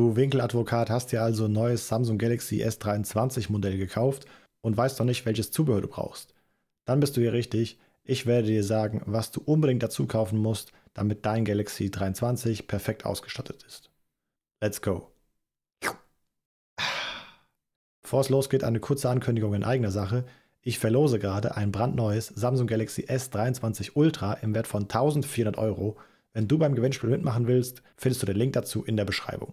Du Winkeladvokat hast dir also ein neues Samsung Galaxy S23 Modell gekauft und weißt noch nicht, welches Zubehör du brauchst. Dann bist du hier richtig. Ich werde dir sagen, was du unbedingt dazu kaufen musst, damit dein Galaxy 23 perfekt ausgestattet ist. Let's go! Bevor es losgeht, eine kurze Ankündigung in eigener Sache. Ich verlose gerade ein brandneues Samsung Galaxy S23 Ultra im Wert von 1400 Euro. Wenn du beim Gewinnspiel mitmachen willst, findest du den Link dazu in der Beschreibung.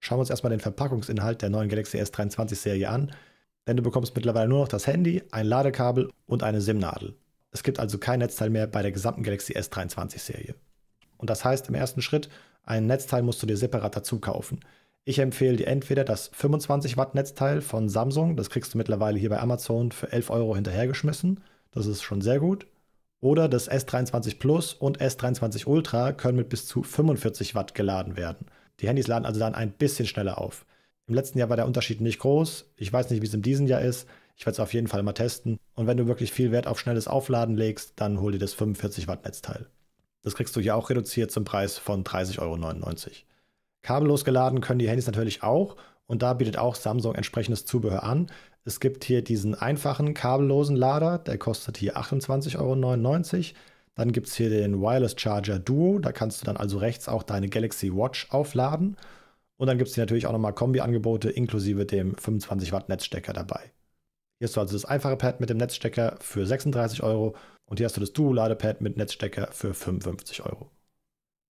Schauen wir uns erstmal den Verpackungsinhalt der neuen Galaxy S23 Serie an, denn du bekommst mittlerweile nur noch das Handy, ein Ladekabel und eine SIM-Nadel. Es gibt also kein Netzteil mehr bei der gesamten Galaxy S23 Serie. Und das heißt im ersten Schritt, ein Netzteil musst du dir separat dazu kaufen. Ich empfehle dir entweder das 25 Watt Netzteil von Samsung, das kriegst du mittlerweile hier bei Amazon für 11 Euro hinterhergeschmissen, das ist schon sehr gut. Oder das S23 Plus und S23 Ultra können mit bis zu 45 Watt geladen werden. Die Handys laden also dann ein bisschen schneller auf. Im letzten Jahr war der Unterschied nicht groß. Ich weiß nicht, wie es in diesem Jahr ist. Ich werde es auf jeden Fall mal testen. Und wenn du wirklich viel Wert auf schnelles Aufladen legst, dann hol dir das 45 Watt Netzteil. Das kriegst du hier auch reduziert zum Preis von 30,99 Euro. Kabellos geladen können die Handys natürlich auch und da bietet auch Samsung entsprechendes Zubehör an. Es gibt hier diesen einfachen kabellosen Lader, der kostet hier 28,99 Euro. Dann gibt es hier den Wireless Charger Duo. Da kannst du dann also rechts auch deine Galaxy Watch aufladen. Und dann gibt es hier natürlich auch nochmal Kombi-Angebote inklusive dem 25 Watt Netzstecker dabei. Hier hast du also das einfache Pad mit dem Netzstecker für 36 Euro und hier hast du das Duo-Ladepad mit Netzstecker für 55 Euro.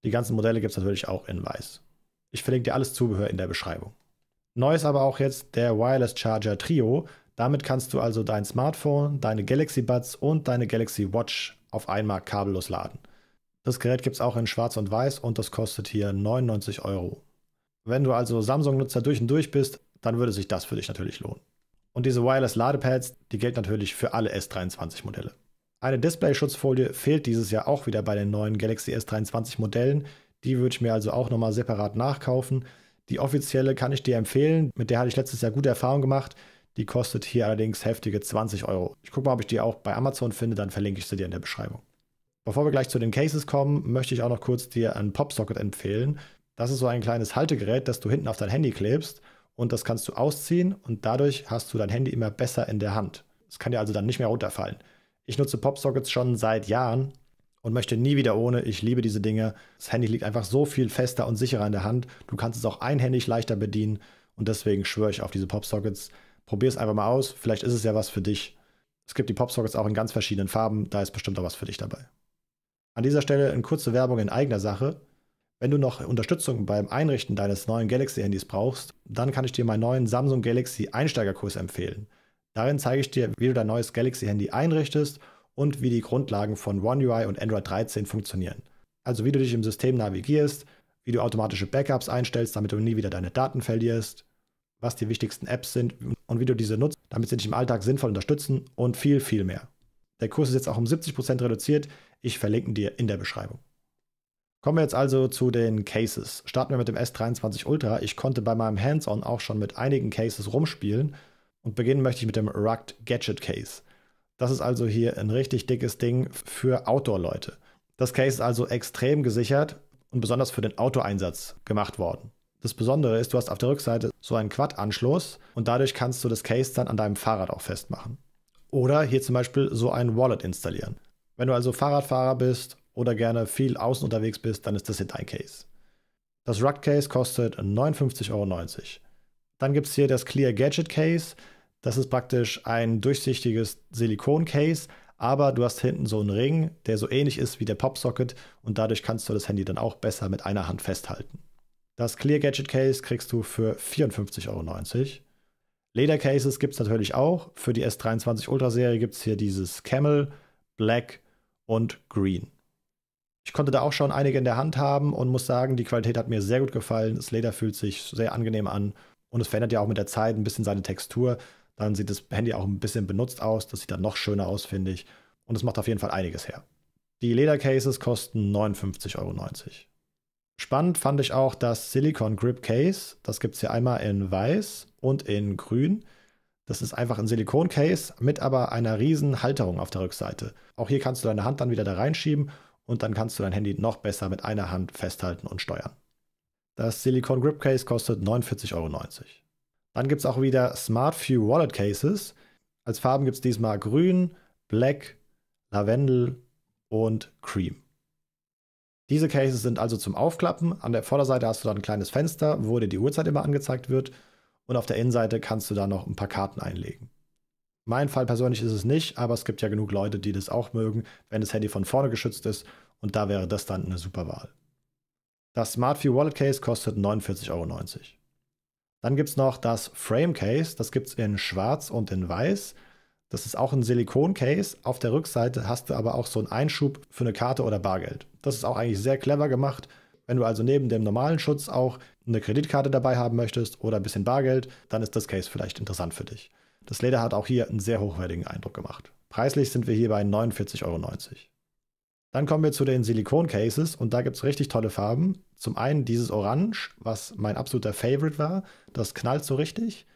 Die ganzen Modelle gibt es natürlich auch in weiß. Ich verlinke dir alles Zubehör in der Beschreibung. Neu ist aber auch jetzt der Wireless Charger Trio. Damit kannst du also dein Smartphone, deine Galaxy Buds und deine Galaxy Watch auf einmal kabellos laden. Das Gerät gibt es auch in schwarz und weiß und das kostet hier 99 Euro. Wenn du also Samsung-Nutzer durch und durch bist, dann würde sich das für dich natürlich lohnen. Und diese Wireless-Ladepads, die gelten natürlich für alle S23-Modelle. Eine Display-Schutzfolie fehlt dieses Jahr auch wieder bei den neuen Galaxy S23-Modellen. Die würde ich mir also auch nochmal separat nachkaufen. Die offizielle kann ich dir empfehlen, mit der hatte ich letztes Jahr gute Erfahrungen gemacht. Die kostet hier allerdings heftige 20 Euro. Ich gucke mal, ob ich die auch bei Amazon finde, dann verlinke ich sie dir in der Beschreibung. Bevor wir gleich zu den Cases kommen, möchte ich auch noch kurz dir ein Popsocket empfehlen. Das ist so ein kleines Haltegerät, das du hinten auf dein Handy klebst und das kannst du ausziehen und dadurch hast du dein Handy immer besser in der Hand. Es kann dir also dann nicht mehr runterfallen. Ich nutze Popsockets schon seit Jahren und möchte nie wieder ohne. Ich liebe diese Dinge. Das Handy liegt einfach so viel fester und sicherer in der Hand. Du kannst es auch einhändig leichter bedienen und deswegen schwöre ich auf diese Popsockets. Probier es einfach mal aus. Vielleicht ist es ja was für dich. Es gibt die Popsockets auch in ganz verschiedenen Farben. Da ist bestimmt auch was für dich dabei. An dieser Stelle eine kurze Werbung in eigener Sache. Wenn du noch Unterstützung beim Einrichten deines neuen Galaxy-Handys brauchst, dann kann ich dir meinen neuen Samsung Galaxy Einsteigerkurs empfehlen. Darin zeige ich dir, wie du dein neues Galaxy-Handy einrichtest und wie die Grundlagen von One UI und Android 13 funktionieren. Also wie du dich im System navigierst, wie du automatische Backups einstellst, damit du nie wieder deine Daten verlierst, was die wichtigsten Apps sind und wie du diese nutzt, damit sie dich im Alltag sinnvoll unterstützen und viel, viel mehr. Der Kurs ist jetzt auch um 70% reduziert. Ich verlinke ihn dir in der Beschreibung. Kommen wir jetzt also zu den Cases. Starten wir mit dem S23 Ultra. Ich konnte bei meinem Hands-on auch schon mit einigen Cases rumspielen und beginnen möchte ich mit dem Rugged Gadget Case. Das ist also hier ein richtig dickes Ding für Outdoor-Leute. Das Case ist also extrem gesichert und besonders für den Outdoor-Einsatz gemacht worden. Das Besondere ist, du hast auf der Rückseite so einen Quad-Anschluss und dadurch kannst du das Case dann an deinem Fahrrad auch festmachen. Oder hier zum Beispiel so ein Wallet installieren. Wenn du also Fahrradfahrer bist oder gerne viel außen unterwegs bist, dann ist das hier dein Case. Das Rugged Case kostet 59,90 Euro. Dann gibt es hier das Clear Gadget Case. Das ist praktisch ein durchsichtiges Silikon-Case, aber du hast hinten so einen Ring, der so ähnlich ist wie der Popsocket und dadurch kannst du das Handy dann auch besser mit einer Hand festhalten. Das Clear Gadget Case kriegst du für 54,90 Euro. Leder Cases gibt es natürlich auch. Für die S23 Ultra Serie gibt es hier dieses Camel, Black und Green. Ich konnte da auch schon einige in der Hand haben und muss sagen, die Qualität hat mir sehr gut gefallen. Das Leder fühlt sich sehr angenehm an und es verändert ja auch mit der Zeit ein bisschen seine Textur. Dann sieht das Handy auch ein bisschen benutzt aus. Das sieht dann noch schöner aus, finde ich. Und es macht auf jeden Fall einiges her. Die Leder Cases kosten 59,90 Euro. Spannend fand ich auch das Silicon Grip Case. Das gibt es hier einmal in weiß und in grün. Das ist einfach ein Silikon-Case mit aber einer riesen Halterung auf der Rückseite. Auch hier kannst du deine Hand dann wieder da reinschieben und dann kannst du dein Handy noch besser mit einer Hand festhalten und steuern. Das Silicon Grip Case kostet 49,90 Euro. Dann gibt es auch wieder Smart View Wallet Cases. Als Farben gibt es diesmal grün, black, Lavendel und Cream. Diese Cases sind also zum Aufklappen. An der Vorderseite hast du dann ein kleines Fenster, wo dir die Uhrzeit immer angezeigt wird. Und auf der Innenseite kannst du da noch ein paar Karten einlegen. Mein Fall persönlich ist es nicht, aber es gibt ja genug Leute, die das auch mögen, wenn das Handy von vorne geschützt ist. Und da wäre das dann eine super Wahl. Das SmartView Wallet Case kostet 49,90 Euro. Dann gibt es noch das Frame Case, das gibt es in schwarz und in weiß. Das ist auch ein Silikon-Case. Auf der Rückseite hast du aber auch so einen Einschub für eine Karte oder Bargeld. Das ist auch eigentlich sehr clever gemacht. Wenn du also neben dem normalen Schutz auch eine Kreditkarte dabei haben möchtest oder ein bisschen Bargeld, dann ist das Case vielleicht interessant für dich. Das Leder hat auch hier einen sehr hochwertigen Eindruck gemacht. Preislich sind wir hier bei 49,90 Euro. Dann kommen wir zu den Silikon-Cases und da gibt es richtig tolle Farben. Zum einen dieses Orange, was mein absoluter Favorite war. Das knallt so richtig.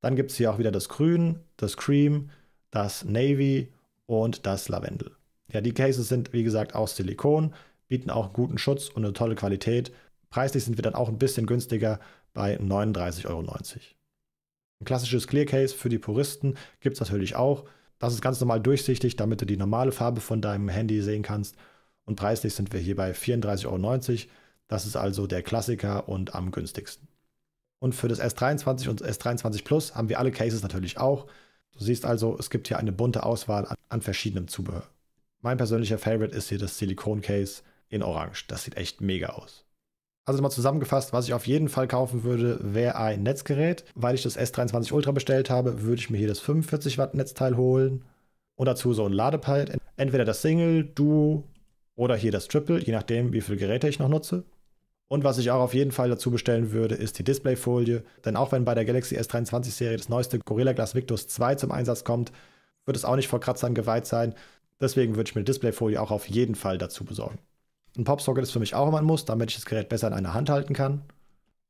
Dann gibt es hier auch wieder das Grün, das Cream, das Navy und das Lavendel. Ja, die Cases sind wie gesagt aus Silikon, bieten auch guten Schutz und eine tolle Qualität. Preislich sind wir dann auch ein bisschen günstiger bei 39,90 Euro. Ein klassisches Clear Case für die Puristen gibt es natürlich auch. Das ist ganz normal durchsichtig, damit du die normale Farbe von deinem Handy sehen kannst. Und preislich sind wir hier bei 34,90 Euro. Das ist also der Klassiker und am günstigsten. Und für das S23 und S23 Plus haben wir alle Cases natürlich auch. Du siehst also, es gibt hier eine bunte Auswahl an, an verschiedenem Zubehör. Mein persönlicher Favorite ist hier das Silikon-Case in Orange. Das sieht echt mega aus. Also mal zusammengefasst, was ich auf jeden Fall kaufen würde, wäre ein Netzgerät. Weil ich das S23 Ultra bestellt habe, würde ich mir hier das 45 Watt Netzteil holen und dazu so ein Ladepad. Entweder das Single, Duo oder hier das Triple, je nachdem, wie viele Geräte ich noch nutze. Und was ich auch auf jeden Fall dazu bestellen würde, ist die Displayfolie. Denn auch wenn bei der Galaxy S23-Serie das neueste Gorilla Glass Victus 2 zum Einsatz kommt, wird es auch nicht vor Kratzern geweiht sein. Deswegen würde ich mir Displayfolie auch auf jeden Fall dazu besorgen. Ein Popsocket ist für mich auch immer ein Muss, damit ich das Gerät besser in einer Hand halten kann.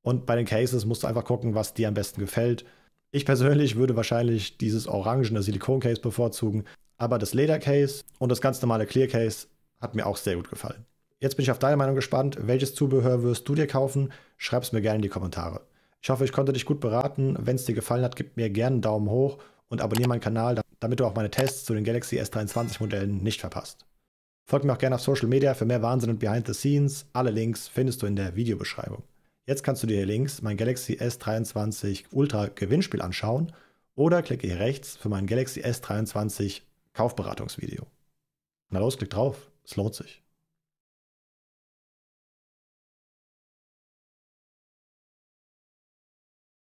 Und bei den Cases musst du einfach gucken, was dir am besten gefällt. Ich persönlich würde wahrscheinlich dieses orangene Silikoncase bevorzugen, aber das Ledercase und das ganz normale Clearcase hat mir auch sehr gut gefallen. Jetzt bin ich auf deine Meinung gespannt. Welches Zubehör wirst du dir kaufen? Schreib es mir gerne in die Kommentare. Ich hoffe, ich konnte dich gut beraten. Wenn es dir gefallen hat, gib mir gerne einen Daumen hoch und abonniere meinen Kanal, damit du auch meine Tests zu den Galaxy S23 Modellen nicht verpasst. Folge mir auch gerne auf Social Media für mehr Wahnsinn und Behind the Scenes. Alle Links findest du in der Videobeschreibung. Jetzt kannst du dir hier links mein Galaxy S23 Ultra Gewinnspiel anschauen oder klicke hier rechts für mein Galaxy S23 Kaufberatungsvideo. Na los, klick drauf, es lohnt sich.